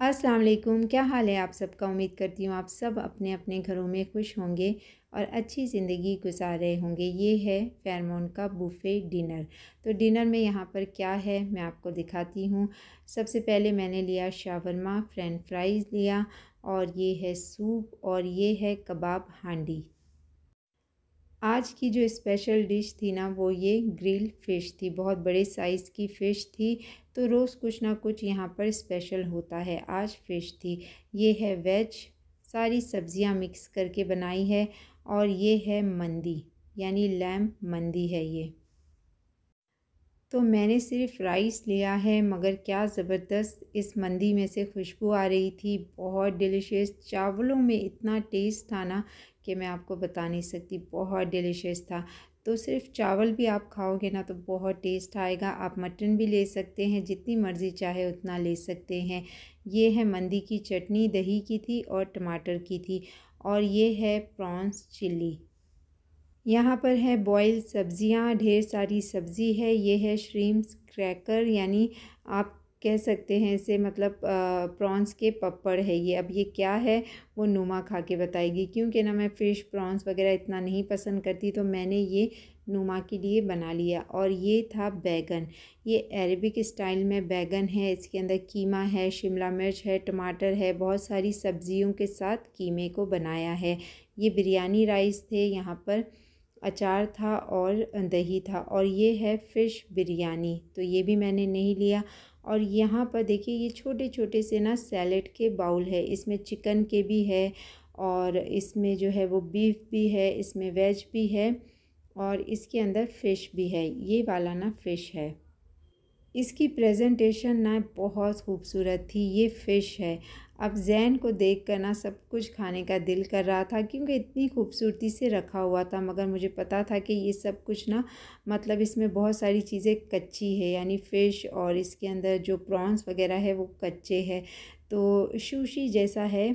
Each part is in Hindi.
अस्सलाम वालेकुम क्या हाल है आप सबका उम्मीद करती हूँ आप सब अपने अपने घरों में खुश होंगे और अच्छी ज़िंदगी गुजार रहे होंगे ये है फेरमोन का बुफे डिनर तो डिनर में यहाँ पर क्या है मैं आपको दिखाती हूँ सबसे पहले मैंने लिया शावरमा फ्रेंच फ्राइज़ लिया और ये है सूप और ये है कबाब हांडी आज की जो स्पेशल डिश थी ना वो ये ग्रिल फ़िश थी बहुत बड़े साइज़ की फ़िश थी तो रोज़ कुछ ना कुछ यहाँ पर स्पेशल होता है आज फ़िश थी ये है वेज सारी सब्जियाँ मिक्स करके बनाई है और ये है मंदी यानी लैम मंदी है ये तो मैंने सिर्फ राइस लिया है मगर क्या ज़बरदस्त इस मंदी में से खुशबू आ रही थी बहुत डिलीशियस चावलों में इतना टेस्ट था ना कि मैं आपको बता नहीं सकती बहुत डिलीशियस था तो सिर्फ चावल भी आप खाओगे ना तो बहुत टेस्ट आएगा आप मटन भी ले सकते हैं जितनी मर्ज़ी चाहे उतना ले सकते हैं ये है मंदी की चटनी दही की थी और टमाटर की थी और ये है प्रॉन्स चिल्ली यहाँ पर है बॉयल सब्जियाँ ढेर सारी सब्जी है ये है श्रीम्स क्रैकर यानी आप कह सकते हैं इसे मतलब प्रॉन्स के पपड़ है ये अब ये क्या है वो नुमा खा के बताएगी क्योंकि ना मैं फ़िश प्रॉन्स वगैरह इतना नहीं पसंद करती तो मैंने ये नुमा के लिए बना लिया और ये था बैगन ये अरेबिक स्टाइल में बैगन है इसके अंदर कीमा है शिमला मिर्च है टमाटर है बहुत सारी सब्जियों के साथ कीमे को बनाया है ये बिरयानी राइस थे यहाँ पर अचार था और दही था और ये है फ़िश बिरयानी तो ये भी मैंने नहीं लिया और यहाँ पर देखिए ये छोटे छोटे से ना सैलेड के बाउल है इसमें चिकन के भी है और इसमें जो है वो बीफ भी है इसमें वेज भी है और इसके अंदर फ़िश भी है ये वाला ना फ़िश है इसकी प्रेजेंटेशन ना बहुत खूबसूरत थी ये फ़िश है अब जैन को देख कर ना सब कुछ खाने का दिल कर रहा था क्योंकि इतनी खूबसूरती से रखा हुआ था मगर मुझे पता था कि ये सब कुछ ना मतलब इसमें बहुत सारी चीज़ें कच्ची है यानी फ़िश और इसके अंदर जो प्रॉन्स वगैरह है वो कच्चे है तो शूशी जैसा है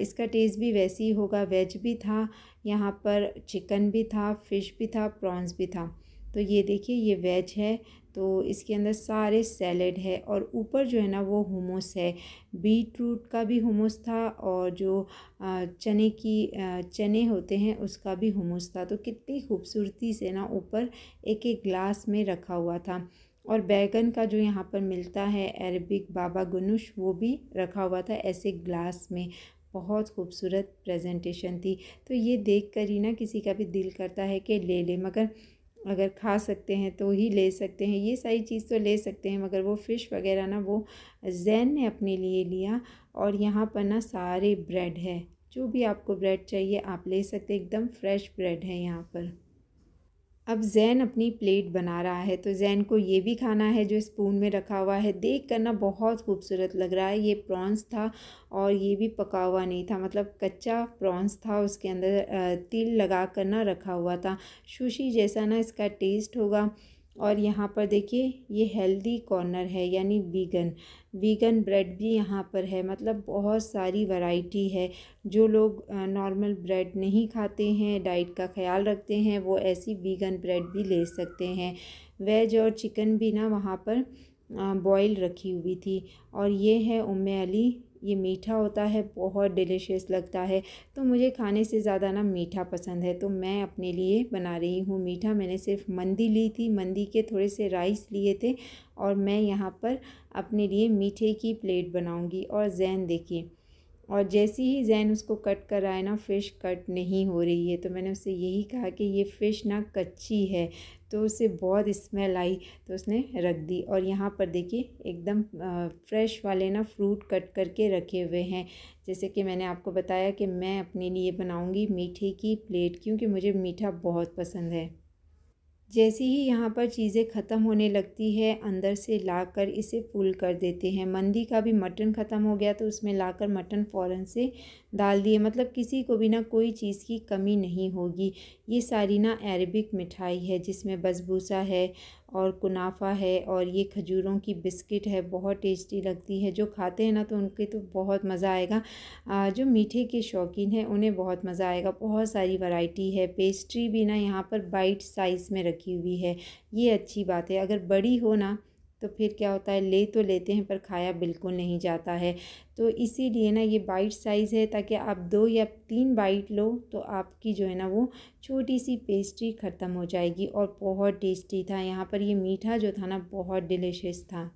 इसका टेस्ट भी वैसे ही होगा वेज भी था यहाँ पर चिकन भी था फ़िश भी था प्रॉन्स भी था तो ये देखिए ये वेज है तो इसके अंदर सारे सैलड है और ऊपर जो है ना वो हुमोस है बीट रूट का भी हुमोस था और जो चने की चने होते हैं उसका भी हुमोस था तो कितनी खूबसूरती से ना ऊपर एक एक ग्लास में रखा हुआ था और बैगन का जो यहाँ पर मिलता है अरबिक बाबा गनुश वो भी रखा हुआ था ऐसे ग्लास में बहुत खूबसूरत प्रेजेंटेशन थी तो ये देख कर ही ना किसी का भी दिल करता है कि ले ले मगर अगर खा सकते हैं तो ही ले सकते हैं ये सारी चीज़ तो ले सकते हैं मगर वो फ़िश वगैरह ना वो जैन ने अपने लिए लिया और यहाँ पर ना सारे ब्रेड है जो भी आपको ब्रेड चाहिए आप ले सकते एकदम फ्रेश ब्रेड है यहाँ पर अब जैन अपनी प्लेट बना रहा है तो जैन को ये भी खाना है जो स्पून में रखा हुआ है देख कर ना बहुत खूबसूरत लग रहा है ये प्रॉन्स था और ये भी पका हुआ नहीं था मतलब कच्चा प्रॉन्स था उसके अंदर तिल लगा कर ना रखा हुआ था सुशी जैसा ना इसका टेस्ट होगा और यहाँ पर देखिए ये हेल्दी कॉर्नर है यानी वीगन वीगन ब्रेड भी यहाँ पर है मतलब बहुत सारी वैरायटी है जो लोग नॉर्मल ब्रेड नहीं खाते हैं डाइट का ख्याल रखते हैं वो ऐसी वीगन ब्रेड भी ले सकते हैं वेज और चिकन भी ना वहाँ पर बॉईल रखी हुई थी और ये है उम्मे अली ये मीठा होता है बहुत डिलीशियस लगता है तो मुझे खाने से ज़्यादा ना मीठा पसंद है तो मैं अपने लिए बना रही हूँ मीठा मैंने सिर्फ मंदी ली थी मंदी के थोड़े से राइस लिए थे और मैं यहाँ पर अपने लिए मीठे की प्लेट बनाऊँगी और जैन देखिए और जैसी ही जैन उसको कट कर रहा है ना फ़िश कट नहीं हो रही है तो मैंने उससे यही कहा कि ये फ़िश ना कच्ची है तो उसे बहुत स्मेल आई तो उसने रख दी और यहाँ पर देखिए एकदम फ्रेश वाले ना फ्रूट कट करके रखे हुए हैं जैसे कि मैंने आपको बताया कि मैं अपने लिए बनाऊँगी मीठे की प्लेट क्योंकि मुझे मीठा बहुत पसंद है जैसे ही यहाँ पर चीज़ें ख़त्म होने लगती है अंदर से लाकर इसे फुल कर देते हैं मंदी का भी मटन ख़त्म हो गया तो उसमें लाकर मटन फ़ौरन से डाल दिए मतलब किसी को भी ना कोई चीज़ की कमी नहीं होगी ये सारी ना अरबिक मिठाई है जिसमें बसबूसा है और कुनाफा है और ये खजूरों की बिस्किट है बहुत टेस्टी लगती है जो खाते हैं ना तो उनके तो बहुत मज़ा आएगा जो मीठे के शौकीन हैं उन्हें बहुत मज़ा आएगा बहुत सारी वैरायटी है पेस्ट्री भी ना यहाँ पर बाइट साइज़ में रखी हुई है ये अच्छी बात है अगर बड़ी हो ना तो फिर क्या होता है ले तो लेते हैं पर खाया बिल्कुल नहीं जाता है तो इसीलिए ना ये बाइट साइज़ है ताकि आप दो या तीन बाइट लो तो आपकी जो है ना वो छोटी सी पेस्ट्री ख़त्म हो जाएगी और बहुत टेस्टी था यहाँ पर ये मीठा जो था ना बहुत डिलिशियस था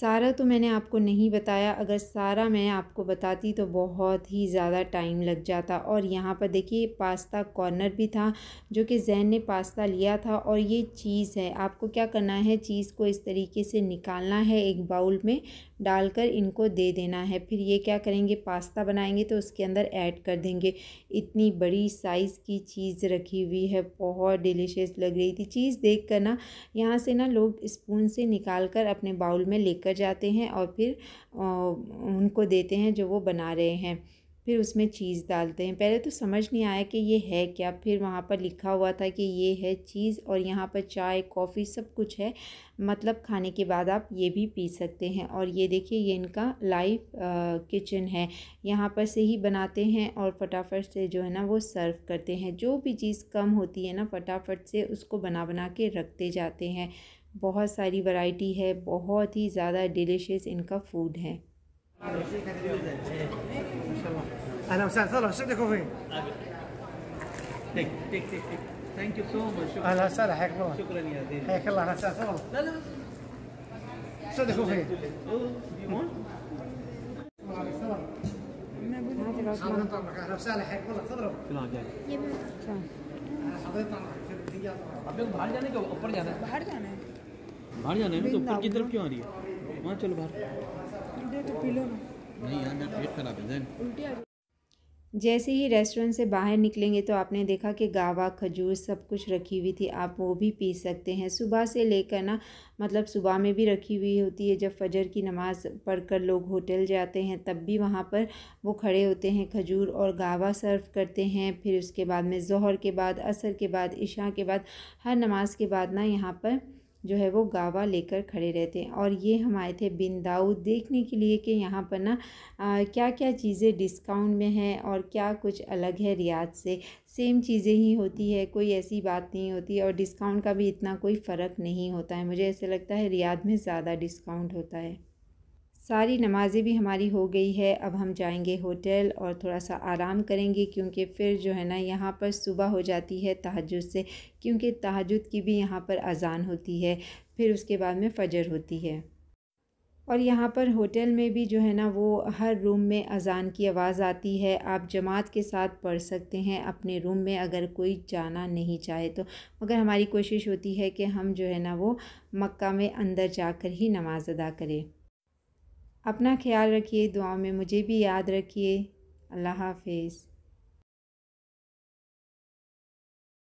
सारा तो मैंने आपको नहीं बताया अगर सारा मैं आपको बताती तो बहुत ही ज़्यादा टाइम लग जाता और यहाँ पर देखिए पास्ता कॉर्नर भी था जो कि जहन ने पास्ता लिया था और ये चीज़ है आपको क्या करना है चीज़ को इस तरीके से निकालना है एक बाउल में डालकर इनको दे देना है फिर ये क्या करेंगे पास्ता बनाएंगे तो उसके अंदर ऐड कर देंगे इतनी बड़ी साइज़ की चीज़ रखी हुई है बहुत डिलीशियस लग रही थी चीज़ देख कर ना यहाँ से ना लोग स्पून से निकाल कर अपने बाउल में लेकर लेकर जाते हैं और फिर उनको देते हैं जो वो बना रहे हैं फिर उसमें चीज़ डालते हैं पहले तो समझ नहीं आया कि ये है क्या फिर वहाँ पर लिखा हुआ था कि ये है चीज़ और यहाँ पर चाय कॉफ़ी सब कुछ है मतलब खाने के बाद आप ये भी पी सकते हैं और ये देखिए ये इनका लाइव किचन है यहाँ पर से ही बनाते हैं और फटाफट से जो है ना वो सर्व करते हैं जो भी चीज़ कम होती है ना फटाफट से उसको बना बना के रखते जाते हैं बहुत सारी वैरायटी है बहुत ही ज़्यादा डिलिशियस इनका फूड है बाहर जाने ऊपर जाना है बाहर जाना है बाहर जाना है ना तो ऊपर की तरफ क्यों आ रही है वहाँ चलो बाहर तो पी लो ना नहीं यार पेट खराब है जैन उल्टी आ जैसे ही रेस्टोरेंट से बाहर निकलेंगे तो आपने देखा कि गावा खजूर सब कुछ रखी हुई थी आप वो भी पी सकते हैं सुबह से लेकर ना मतलब सुबह में भी रखी हुई होती है जब फजर की नमाज़ पढ़कर लोग होटल जाते हैं तब भी वहाँ पर वो खड़े होते हैं खजूर और गावा सर्व करते हैं फिर उसके बाद में जहर के बाद असर के बाद इशा के बाद हर नमाज के बाद ना यहाँ पर जो है वो गावा लेकर खड़े रहते हैं और ये हम आए थे बिन दाऊद देखने के लिए कि यहाँ पर ना क्या क्या चीज़ें डिस्काउंट में हैं और क्या कुछ अलग है रियाज से सेम चीज़ें ही होती है कोई ऐसी बात नहीं होती और डिस्काउंट का भी इतना कोई फ़र्क नहीं होता है मुझे ऐसा लगता है रियाद में ज़्यादा डिस्काउंट होता है सारी नमाज़ें भी हमारी हो गई है अब हम जाएंगे होटल और थोड़ा सा आराम करेंगे क्योंकि फिर जो है ना यहाँ पर सुबह हो जाती है तहजद से क्योंकि तहजद की भी यहाँ पर अजान होती है फिर उसके बाद में फजर होती है और यहाँ पर होटल में भी जो है ना वो हर रूम में अजान की आवाज़ आती है आप जमात के साथ पढ़ सकते हैं अपने रूम में अगर कोई जाना नहीं चाहे तो मगर हमारी कोशिश होती है कि हम जो है ना वो मक्का में अंदर जाकर ही नमाज़ अदा करें अपना ख्याल रखिए दुआ में मुझे भी याद रखिए अल्लाह हाफिज़